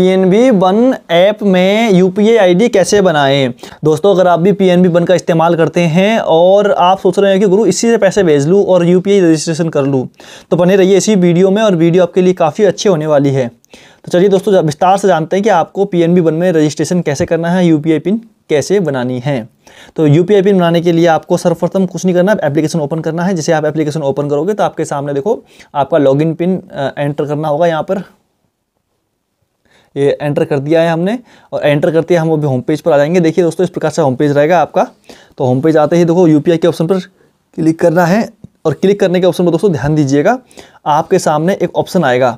P one app में U P कैसे बनाएं दोस्तों अगर आप भी पी एन वन का इस्तेमाल करते हैं और आप सोच रहे हैं कि गुरु इसी से पैसे भेज लूँ और यू रजिस्ट्रेशन कर लूँ तो बने रहिए इसी वीडियो में और वीडियो आपके लिए काफ़ी अच्छी होने वाली है तो चलिए दोस्तों विस्तार से जानते हैं कि आपको पी एन वन में रजिस्ट्रेशन कैसे करना है यू पिन कैसे बनानी है तो यू पी पिन बनाने के लिए आपको सर्वप्रथम कुछ नहीं करना एप्लीकेशन ओपन करना है जिसे आप एप्लीकेशन ओपन करोगे तो आपके सामने देखो आपका लॉगिन पिन एंटर करना होगा यहाँ पर ये एंटर कर दिया है हमने और एंटर करते हम अभी होम पेज पर आ जाएंगे देखिए दोस्तों इस प्रकार से होम पेज रहेगा आपका तो होम पेज आते ही देखो यू के ऑप्शन पर क्लिक करना है और क्लिक करने के ऑप्शन पर दोस्तों ध्यान दीजिएगा आपके सामने एक ऑप्शन आएगा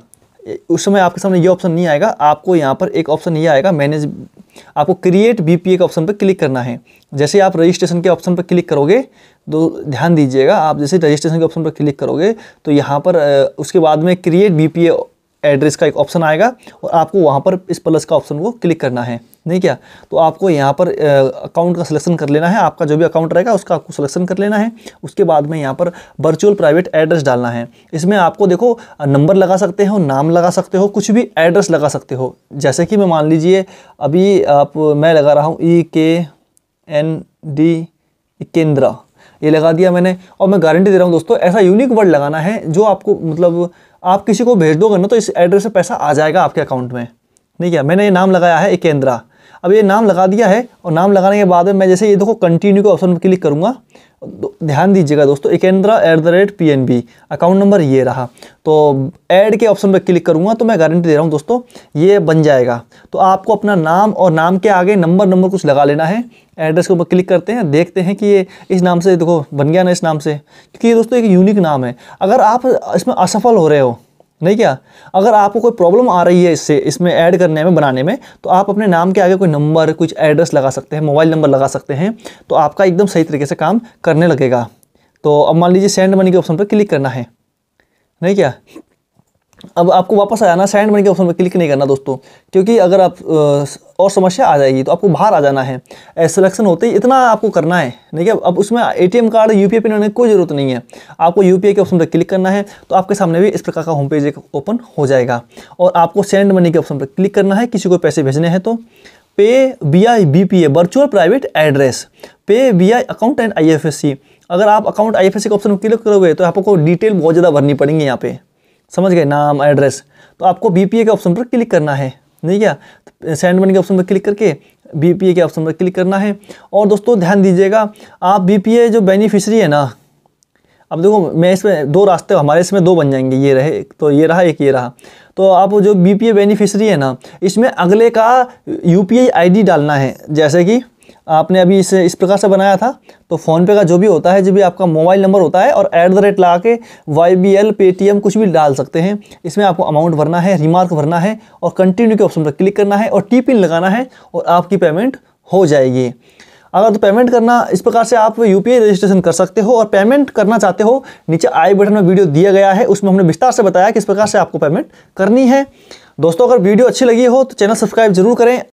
उस समय आपके सामने ये ऑप्शन नहीं आएगा आपको यहाँ पर एक ऑप्शन ये आएगा मैनेज आपको क्रिएट बी के ऑप्शन पर क्लिक करना है जैसे आप रजिस्ट्रेशन के ऑप्शन पर क्लिक करोगे तो ध्यान दीजिएगा आप जैसे रजिस्ट्रेशन के ऑप्शन पर क्लिक करोगे तो यहाँ पर उसके बाद में क्रिएट बी एड्रेस का एक ऑप्शन आएगा और आपको वहाँ पर इस प्लस का ऑप्शन को क्लिक करना है नहीं क्या तो आपको यहाँ पर अकाउंट का सिलेक्शन कर लेना है आपका जो भी अकाउंट रहेगा उसका आपको सिलेक्शन कर लेना है उसके बाद में यहाँ पर वर्चुअल प्राइवेट एड्रेस डालना है इसमें आपको देखो नंबर लगा सकते हो नाम लगा सकते हो कुछ भी एड्रेस लगा सकते हो जैसे कि मैं मान लीजिए अभी आप मैं लगा रहा हूँ E e K N D केंद्रा ये लगा दिया मैंने और मैं गारंटी दे रहा हूँ दोस्तों ऐसा यूनिक वर्ड लगाना है जो आपको मतलब आप किसी को भेज दोगे ना तो इस एड्रेस से पैसा आ जाएगा आपके अकाउंट में नहीं क्या मैंने ये नाम लगाया है एकेंद्रा अब ये नाम लगा दिया है और नाम लगाने के बाद में मैं जैसे ये देखो कंटिन्यू के ऑप्शन पर क्लिक करूँगा ध्यान दीजिएगा दोस्तों एकेंद्रा at the rate P N B account number ये रहा तो ऐड के ऑप्शन पर क्लिक करूँगा तो मैं गारंटी दे रहा हूँ दोस्तों ये बन जाएगा तो आपको अपना नाम और नाम के आगे नंबर नंबर कुछ लगा लेना है एड्रेस के ऊपर क्लिक करते हैं देखते हैं कि ये इस नाम से देखो बन गया ना इस नाम से क्योंकि ये दोस्तों एक यूनिक नाम है अगर आप इसमें असफल हो रहे हो नहीं क्या अगर आपको कोई प्रॉब्लम आ रही है इससे इसमें ऐड करने में बनाने में तो आप अपने नाम के आगे कोई नंबर कुछ एड्रेस लगा सकते हैं मोबाइल नंबर लगा सकते हैं तो आपका एकदम सही तरीके से काम करने लगेगा तो अब मान लीजिए सेंड मनी के ऑप्शन पर क्लिक करना है नहीं क्या अब आपको वापस आ जाना सैंड मनी के ऑप्शन पर क्लिक नहीं करना दोस्तों क्योंकि अगर आप और समस्या आ जाएगी तो आपको बाहर आ जाना है सिलेक्शन होते ही इतना आपको करना है नहीं क्या अब उसमें ATM card U P pin होने की कोई ज़रूरत नहीं है आपको यू के ऑप्शन पर क्लिक करना है तो आपके सामने भी इस प्रकार का होम पेज ओपन हो जाएगा और आपको सेंड मनी के ऑप्शन पर क्लिक करना है किसी को पैसे भेजने हैं तो पे B I B P A virtual private address पे B I account and I F S C अगर आप account I F S C के ऑप्शन पर क्लिक करोगे तो आपको डिटेल बहुत ज़्यादा भरनी पड़ेंगी यहाँ पे समझ गए नाम एड्रेस तो आपको बी के ऑप्शन पर क्लिक करना है नहीं क्या सेंड तो मनी के ऑप्शन पर क्लिक करके बी के ऑप्शन पर क्लिक करना है और दोस्तों ध्यान दीजिएगा आप बी जो बेनिफिशरी है ना अब देखो मैं इसमें दो रास्ते हमारे इसमें दो बन जाएंगे ये रहे तो ये रहा एक ये रहा तो आप जो बी पी बेनिफिशरी है ना इसमें अगले का यू पी डालना है जैसे कि आपने अभी इसे इस प्रकार से बनाया था तो फ़ोनपे का जो भी होता है जो भी आपका मोबाइल नंबर होता है और ऐट द रेट ला के वाई बी एल पेटीएम कुछ भी डाल सकते हैं इसमें आपको अमाउंट भरना है रिमार्क भरना है और कंटिन्यू के ऑप्शन पर क्लिक करना है और टी पिन लगाना है और आपकी पेमेंट हो जाएगी अगर तो पेमेंट करना इस प्रकार से आप यू रजिस्ट्रेशन कर सकते हो और पेमेंट करना चाहते हो नीचे आई बटन में वीडियो दिया गया है उसमें हमने विस्तार से बताया कि इस प्रकार से आपको पेमेंट करनी है दोस्तों अगर वीडियो अच्छी लगी हो तो चैनल सब्सक्राइब जरूर करें